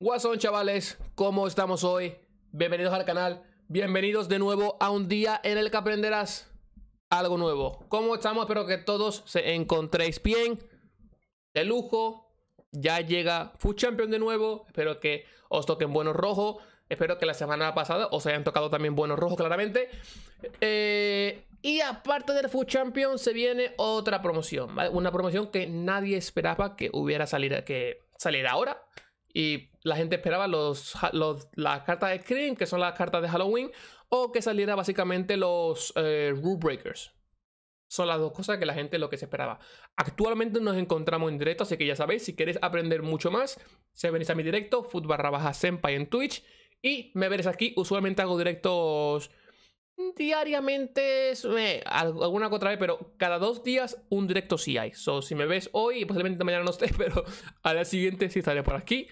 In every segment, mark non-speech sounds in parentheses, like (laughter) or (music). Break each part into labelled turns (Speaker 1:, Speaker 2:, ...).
Speaker 1: What's chavales, ¿cómo estamos hoy? Bienvenidos al canal, bienvenidos de nuevo a un día en el que aprenderás algo nuevo ¿Cómo estamos? Espero que todos se encontréis bien De lujo, ya llega Food Champion de nuevo Espero que os toquen buenos rojos Espero que la semana pasada os hayan tocado también buenos rojos claramente eh, Y aparte del Food Champion se viene otra promoción Una promoción que nadie esperaba que hubiera salido que salir ahora y la gente esperaba los, las cartas de Scream, que son las cartas de Halloween, o que saliera básicamente los eh, Rule Breakers. Son las dos cosas que la gente lo que se esperaba. Actualmente nos encontramos en directo, así que ya sabéis, si queréis aprender mucho más, se venís a mi directo, food senpai en Twitch, y me veréis aquí. Usualmente hago directos diariamente, alguna otra vez, pero cada dos días un directo sí hay. si me ves hoy, posiblemente mañana no esté, (laughs) pero a la siguiente sí estaré por aquí.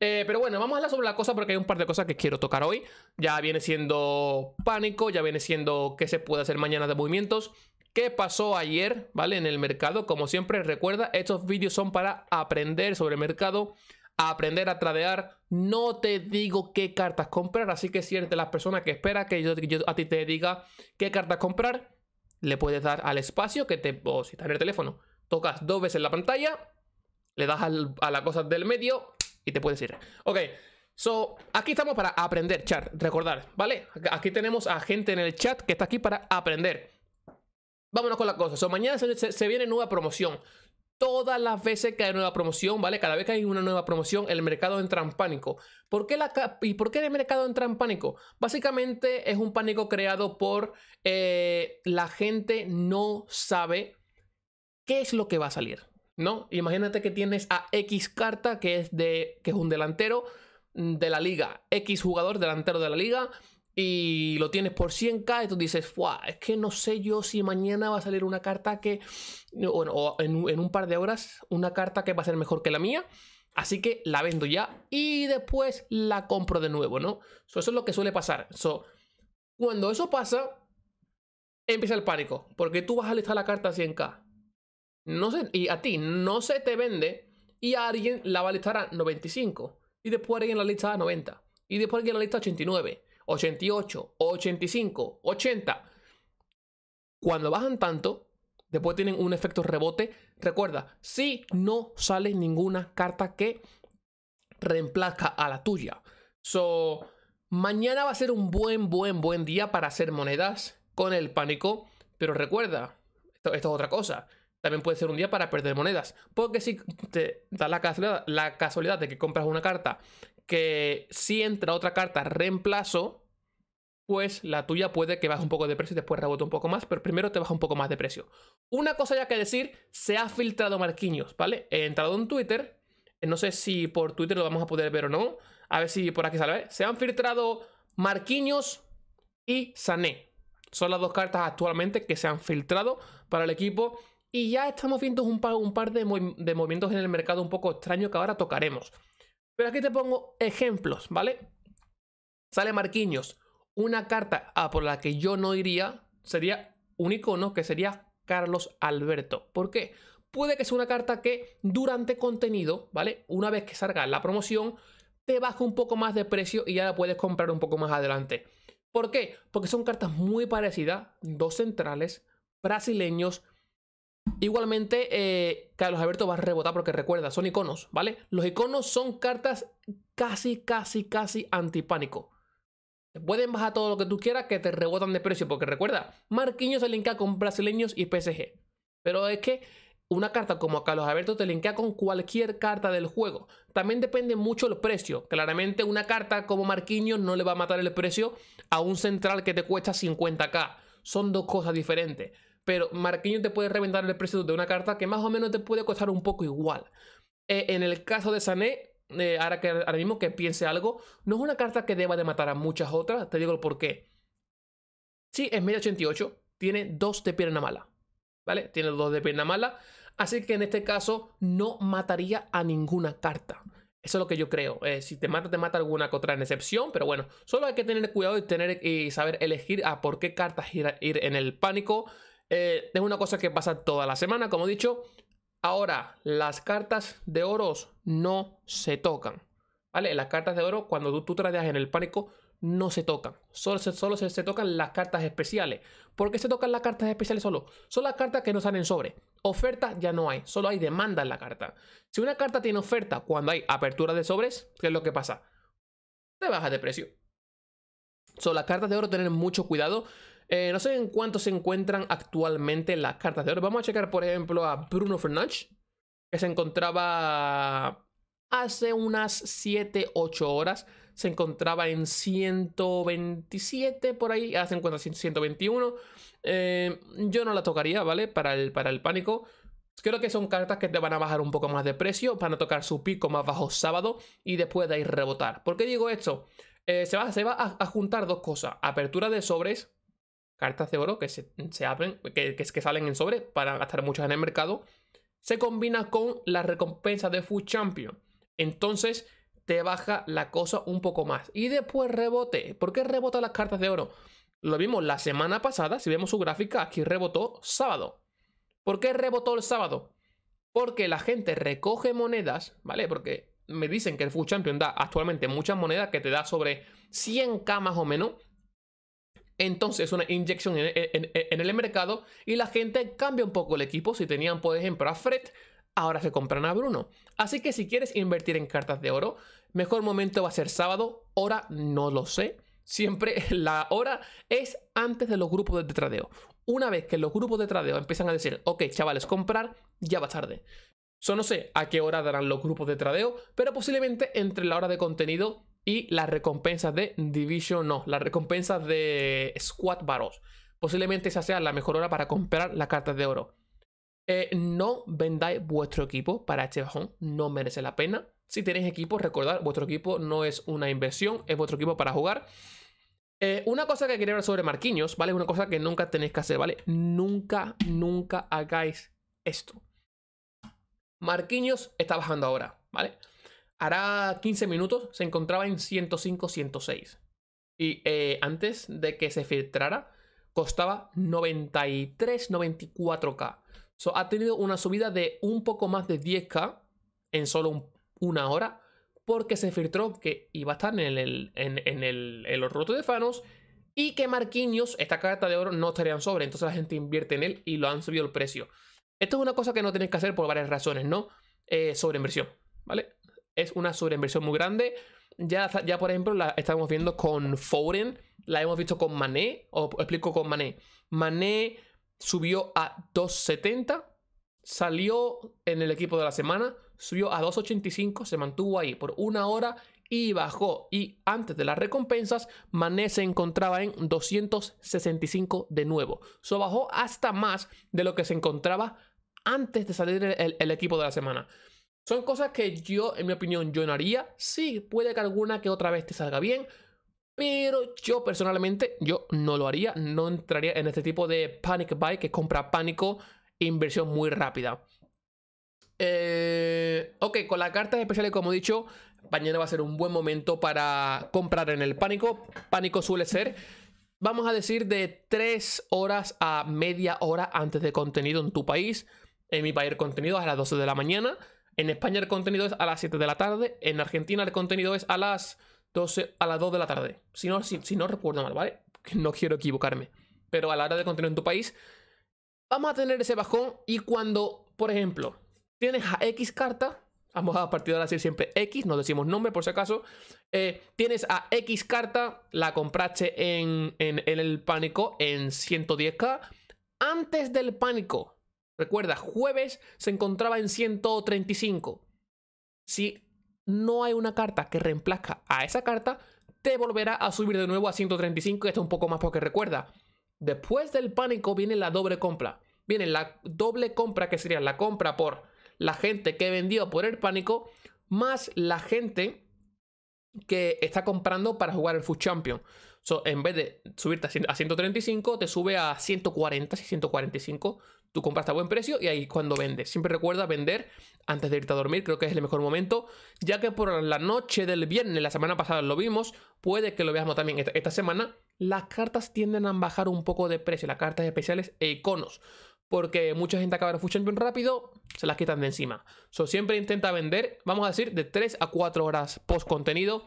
Speaker 1: Eh, pero bueno, vamos a hablar sobre la cosa porque hay un par de cosas que quiero tocar hoy. Ya viene siendo pánico, ya viene siendo qué se puede hacer mañana de movimientos, qué pasó ayer, ¿vale? En el mercado. Como siempre, recuerda, estos vídeos son para aprender sobre el mercado, aprender a tradear. No te digo qué cartas comprar, así que si eres de las personas que espera que yo, a ti te diga qué cartas comprar, le puedes dar al espacio que te. o si estás en el teléfono, tocas dos veces en la pantalla, le das a la cosa del medio y te puedes ir. Ok, so, aquí estamos para aprender, chat, recordar, ¿vale? Aquí tenemos a gente en el chat que está aquí para aprender. Vámonos con las cosas, So, mañana se, viene nueva promoción. Todas las veces que hay nueva promoción, ¿vale? Cada vez que hay una nueva promoción, el mercado entra en pánico. ¿Por qué la, ¿Y por qué el mercado entra en pánico? Básicamente es un pánico creado por eh, la gente no sabe qué es lo que va a salir. ¿no? Imagínate que tienes a X carta, que es, de, que es un delantero de la liga, X jugador delantero de la liga, y lo tienes por 100k y tú dices, Fua, es que no sé yo si mañana va a salir una carta que, bueno, o en, un par de horas, una carta que va a ser mejor que la mía. Así que la vendo ya y después la compro de nuevo, ¿no? eso es lo que suele pasar. So, cuando eso pasa, empieza el pánico, porque tú vas a listar la carta a 100k no y a ti no se te vende y a alguien la va a listar a 95. Y después alguien la lista a 90. Y después alguien la lista a 89, 88, 85, 80. Cuando bajan tanto, después tienen un efecto rebote. Recuerda, si no sale ninguna carta que Reemplazca a la tuya. So, mañana va a ser un buen, buen, buen día para hacer monedas con el pánico. Pero recuerda, esto es otra cosa. También puede ser un día para perder monedas. Porque si te da la casualidad, de que compras una carta que si entra otra carta reemplazo, pues la tuya puede que baje un poco de precio y después rebote un poco más, pero primero te baja un poco más de precio. Una cosa ya que decir, se ha filtrado Marquinhos, ¿vale? He entrado en Twitter, eh, no sé si por Twitter lo vamos a poder ver o no, a ver si por aquí sale. ¿eh? Se han filtrado Marquinhos y Sané. Son las dos cartas actualmente que se han filtrado para el equipo y ya estamos viendo un par, un par de, movimientos en el mercado un poco extraños que ahora tocaremos. Pero aquí te pongo ejemplos, ¿vale? Sale Marquiños. Una carta a por la que yo no iría sería un icono que sería Carlos Alberto. ¿Por qué? Puede que sea una carta que durante contenido, ¿vale? Una vez que salga la promoción, te baja un poco más de precio y ya la puedes comprar un poco más adelante. ¿Por qué? Porque son cartas muy parecidas, dos centrales, brasileños, Igualmente, eh, Carlos Alberto va a rebotar porque recuerda, son iconos, ¿vale? Los iconos son cartas casi, casi, casi antipánico. Pueden bajar todo lo que tú quieras que te rebotan de precio, porque recuerda, Marquinhos se linkea con brasileños y PSG. Pero es que una carta como Carlos Alberto te linkea con cualquier carta del juego. También depende mucho el precio. Claramente una carta como Marquinhos no le va a matar el precio a un central que te cuesta 50k. Son dos cosas diferentes pero Marquinhos te puede reventar el precio de una carta que más o menos te puede costar un poco igual. Eh, en el caso de Sané, eh, ahora, que, ahora mismo que piense algo, no es una carta que deba de matar a muchas otras, te digo el por qué. Sí, es media 88, tiene dos de pierna mala, ¿vale? Tiene dos de pierna mala, así que en este caso no mataría a ninguna carta. Eso es lo que yo creo. Eh, si te mata, te mata alguna otra en excepción, pero bueno, solo hay que tener cuidado y, tener, y saber elegir a por qué cartas ir en el pánico. Eh, es una cosa que pasa toda la semana, como he dicho. Ahora, las cartas de oros no se tocan. ¿Vale? Las cartas de oro, cuando tú, tú en el pánico, no se tocan. Solo, se, tocan las cartas especiales. ¿Por qué se tocan las cartas especiales solo? Son las cartas que no salen sobre. Ofertas ya no hay, solo hay demanda en la carta. Si una carta tiene oferta cuando hay apertura de sobres, ¿qué es lo que pasa? Te baja de precio. Son las cartas de oro, tener mucho cuidado. Eh, no sé en cuánto se encuentran actualmente las cartas de oro. Vamos a checar, por ejemplo, a Bruno Fernandes, que se encontraba hace unas 7, 8 horas. Se encontraba en 127 por ahí, ahora se encuentra en 121. Eh, yo no la tocaría, ¿vale? Para el, para el pánico. Creo que son cartas que te van a bajar un poco más de precio, van a tocar su pico más bajo sábado y después de ahí rebotar. ¿Por qué digo esto? Eh, se va, se va a juntar dos cosas. Apertura de sobres, cartas de oro que se, abren, que, que, que, salen en sobre para gastar muchas en el mercado, se combina con la recompensa de Food Champion. Entonces te baja la cosa un poco más. Y después rebote. ¿Por qué rebota las cartas de oro? Lo vimos la semana pasada, si vemos su gráfica, aquí rebotó sábado. ¿Por qué rebotó el sábado? Porque la gente recoge monedas, ¿vale? Porque me dicen que el Food Champion da actualmente muchas monedas que te da sobre 100k más o menos. Entonces, una inyección en, el mercado y la gente cambia un poco el equipo. Si tenían, por ejemplo, a Fred, ahora se compran a Bruno. Así que si quieres invertir en cartas de oro, mejor momento va a ser sábado, hora no lo sé. Siempre (laughs) la hora es antes de los grupos de tradeo. Una vez que los grupos de tradeo empiezan a decir, ok, chavales, comprar, ya va tarde. Yo no sé a qué hora darán los grupos de tradeo, pero posiblemente entre la hora de contenido y las recompensas de Division, no, las recompensas de Squad Barros. Posiblemente esa sea la mejor hora para comprar las cartas de oro. Eh, no vendáis vuestro equipo para este bajón, no merece la pena. Si tenéis equipo, recordad, vuestro equipo no es una inversión, es vuestro equipo para jugar. Eh, una cosa que quería hablar sobre Marquinhos, ¿vale? Una cosa que nunca tenéis que hacer, ¿vale? Nunca, nunca hagáis esto. Marquinhos está bajando ahora, ¿vale? hará 15 minutos, se encontraba en 105-106. Y eh, antes de que se filtrara, costaba 93-94K. ha tenido una subida de un poco más de 10K en solo una hora, porque se filtró que iba a estar en el, en, el, roto de fanos y que Marquinhos, esta carta de oro, no estarían sobre. Entonces la gente invierte en él y lo han subido el precio. Esto es una cosa que no tenéis que hacer por varias razones, ¿no? Eh, sobre inversión, ¿vale? es una sobreinversión muy grande. Ya, ya por ejemplo, la estamos viendo con Foden, la hemos visto con Mané, o explico con Mané. Mané subió a 2.70, salió en el equipo de la semana, subió a 2.85, se mantuvo ahí por una hora y bajó. Y antes de las recompensas, Mané se encontraba en 265 de nuevo. Eso bajó hasta más de lo que se encontraba antes de salir el equipo de la semana. Son cosas que yo, en mi opinión, yo no haría. Sí, puede que alguna que otra vez te salga bien, pero yo personalmente, yo no lo haría. No entraría en este tipo de panic buy que compra pánico e inversión muy rápida. Eh, ok, con las cartas especiales, como he dicho, mañana va a ser un buen momento para comprar en el pánico. Pánico suele ser, vamos a decir, de 3 horas a media hora antes de contenido en tu país. En mi país, el contenido a las 12 de la mañana. En España el contenido es a las 7 de la tarde. En Argentina el contenido es a las 12, a las 2 de la tarde. Si no, si, no recuerdo mal, ¿vale? No quiero equivocarme. Pero a la hora de contenido en tu país, vamos a tener ese bajón. Y cuando, por ejemplo, tienes a X carta, Vamos a partir de ahora decir siempre X, no decimos nombre por si acaso. Eh, tienes a X carta, la compraste en, el pánico en 110k. Antes del pánico, Recuerda, jueves se encontraba en 135. Si no hay una carta que reemplazca a esa carta, te volverá a subir de nuevo a 135, esto es un poco más porque recuerda, después del pánico viene la doble compra. Viene la doble compra que sería la compra por la gente que vendió por el pánico más la gente que está comprando para jugar el Food Champion. en vez de subirte a 135, te sube a 140, 145 Tú compraste a buen precio y ahí cuando vendes. Siempre recuerda vender antes de irte a dormir, creo que es el mejor momento, ya que por la noche del viernes, la semana pasada lo vimos, puede que lo veamos también esta, semana, las cartas tienden a bajar un poco de precio, las cartas especiales e iconos porque mucha gente acaba de fuchar bien rápido, se las quitan de encima. So, siempre intenta vender, vamos a decir, de 3 a 4 horas post contenido.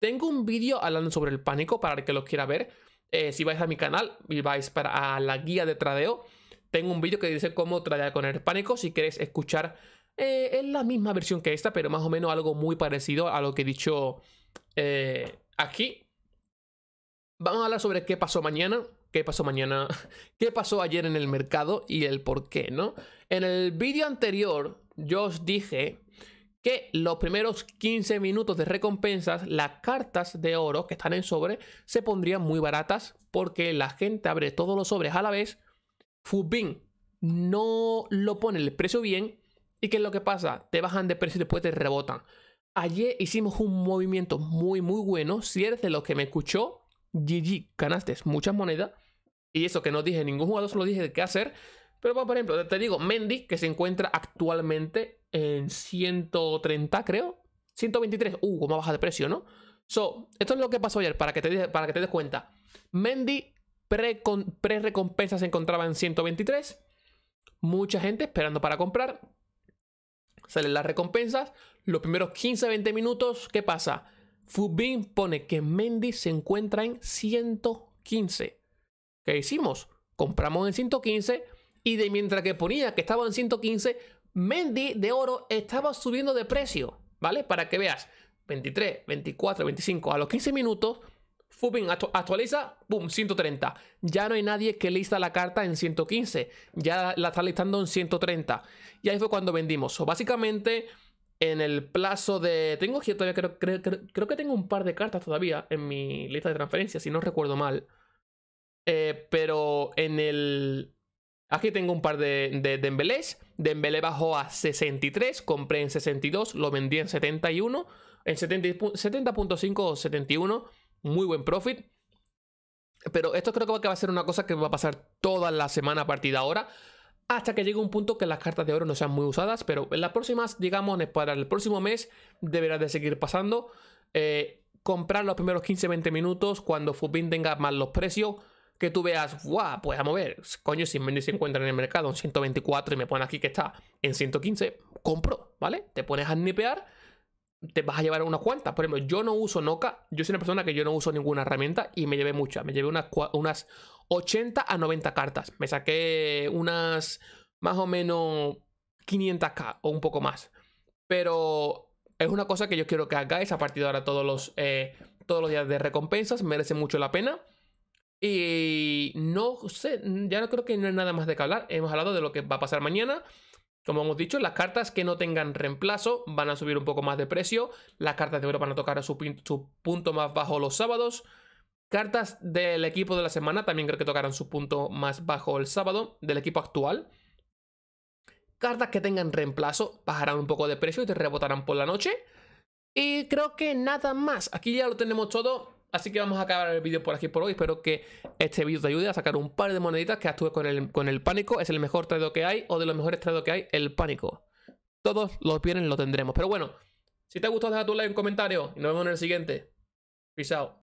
Speaker 1: Tengo un vídeo hablando sobre el pánico para el que lo quiera ver. Eh, si vais a mi canal y vais para a la guía de tradeo, tengo un vídeo que dice cómo tratar con el pánico. Si quieres escuchar, eh, es la misma versión que esta, pero más o menos algo muy parecido a lo que he dicho eh, aquí. Vamos a hablar sobre qué pasó mañana, qué pasó mañana, (laughs) qué pasó ayer en el mercado y el por qué, ¿no? En el vídeo anterior yo os dije que los primeros 15 minutos de recompensas, las cartas de oro que están en sobre, se pondrían muy baratas porque la gente abre todos los sobres a la vez Fubin no lo pone el precio bien. ¿Y qué es lo que pasa? Te bajan de precio y después te rebotan. Ayer hicimos un movimiento muy, muy bueno. Si eres de los que me escuchó, GG, ganaste muchas monedas. Y eso que no dije ningún jugador, solo dije de qué hacer. Pero, por ejemplo, te digo, Mendy, que se encuentra actualmente en 130, creo. 123. Uh, como baja de precio, ¿no? So, esto es lo que pasó ayer, para que te, para que te des cuenta. Mendy pre-recompensa se encontraba en 123. Mucha gente esperando para comprar. Salen las recompensas. Los primeros 15-20 minutos, ¿qué pasa? Fubin pone que Mendy se encuentra en 115. ¿Qué hicimos? Compramos en 115 y de mientras que ponía que estaba en 115, Mendy de oro estaba subiendo de precio, ¿vale? Para que veas, 23, 24, 25, a los 15 minutos Fubin actualiza, boom, 130. Ya no hay nadie que lista la carta en 115, ya la está listando en 130. Y ahí fue cuando vendimos. básicamente, en el plazo de... Tengo que todavía, creo, que tengo un par de cartas todavía en mi lista de transferencias, si no recuerdo mal. Eh, pero en el... Aquí tengo un par de, de Dembélés. bajó a 63, compré en 62, lo vendí en 71, en 70.5 o 71 muy buen profit. Pero esto creo que va a ser una cosa que va a pasar toda la semana a partir de ahora. Hasta que llegue un punto que las cartas de oro no sean muy usadas. Pero en las próximas, digamos, para el próximo mes, deberá de seguir pasando. Eh, comprar los primeros 15-20 minutos cuando Fubin tenga más los precios. Que tú veas, guau, pues a mover. Coño, si se encuentra en el mercado en 124 y me ponen aquí que está en 115, compro, ¿vale? Te pones a nipear te vas a llevar unas cuantas. Por ejemplo, yo no uso Noca. Yo soy una persona que yo no uso ninguna herramienta y me llevé muchas. Me llevé unas, unas 80 a 90 cartas. Me saqué unas más o menos 500k o un poco más. Pero es una cosa que yo quiero que hagáis a partir de ahora todos los, eh, todos los días de recompensas. Merece mucho la pena. Y no sé, ya no creo que no hay nada más de que hablar. Hemos hablado de lo que va a pasar mañana. Como hemos dicho, las cartas que no tengan reemplazo van a subir un poco más de precio. Las cartas de oro van a tocar su, su punto más bajo los sábados. Cartas del equipo de la semana también creo que tocarán su punto más bajo el sábado del equipo actual. Cartas que tengan reemplazo bajarán un poco de precio y te rebotarán por la noche. Y creo que nada más. Aquí ya lo tenemos todo. Así que vamos a acabar el vídeo por aquí por hoy. Espero que este vídeo te ayude a sacar un par de moneditas que actúes con el, pánico. Es el mejor tradeo que hay o de los mejores trades que hay, el pánico. Todos los bienes lo tendremos. Pero bueno, si te ha gustado, deja tu like, un comentario y nos vemos en el siguiente. Peace